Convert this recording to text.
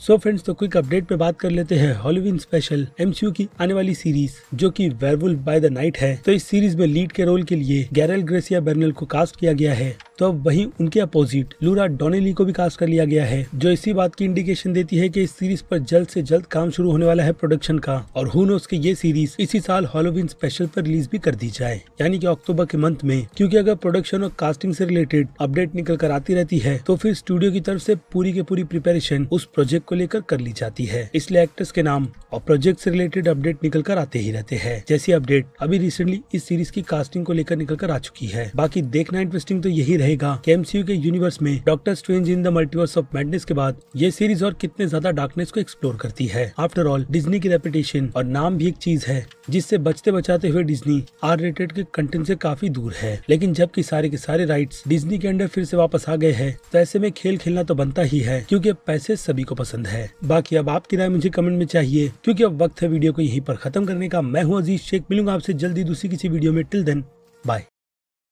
सो so friends तो quick update पे बात कर लेते हैं हॉलीविन स्पेशल एमसीयू की आने वाली सीरीज जो कि वेरवुल बाय द नाइट है तो इस सीरीज में लीड के रोल के लिए गैरल ग्रेसिया बर्नल को कास्ट किया गया है तो अब वहीं उनके अपोजिट लूरा डोनेली को भी कास्ट कर लिया गया है जो इसी बात की इंडिकेशन देती है कि इस सीरीज पर जल्द से जल्द काम शुरू होने वाला है प्रोडक्शन का और हु नोस ये सीरीज इसी साल हॉलोविन स्पेशल पर रिलीज भी कर दी जाए यानी कि अक्टूबर के मंथ में क्योंकि अगर प्रोडक्शन और कास्टिंग से रिलेटेड अपडेट निकल कर आती रहती है तो फिर स्टूडियो की तरफ से पूरी के पूरी प्रिपेरेशन उस प्रोजेक्ट को लेकर कर ली जाती है इसलिए एक्टर्स के नाम और प्रोजेक्ट से रिलेटेड अपडेट निकल कर आते ही रहते हैं जैसी अपडेट अभी रिसेंटली इस सीरीज की कास्टिंग को लेकर निकल कर आ चुकी है बाकी देखना इंटरेस्टिंग तो यही रहेगा कि के यूनिवर्स में Doctor Strange in the Multiverse of Madness के बाद ये सीरीज और कितने ज्यादा डार्कनेस को एक्सप्लोर करती है आफ्टर ऑल डिज्नी की रेपुटेशन और नाम भी एक चीज है जिससे बचते बचाते हुए डिज्नी आर रेटेड के कंटेंट से काफी दूर है लेकिन जबकि सारे के सारे राइट्स डिज्नी के अंडर फिर से वापस आ गए हैं तो ऐसे में खेल खेलना तो बनता ही है क्योंकि पैसे सभी को पसंद है बाकी अब आपकी राय मुझे कमेंट में चाहिए क्योंकि अब वक्त है वीडियो को यहीं पर खत्म करने का मैं हूँ अजीज शेख मिलूंगा आपसे जल्दी दूसरी किसी वीडियो में टिल देन बाय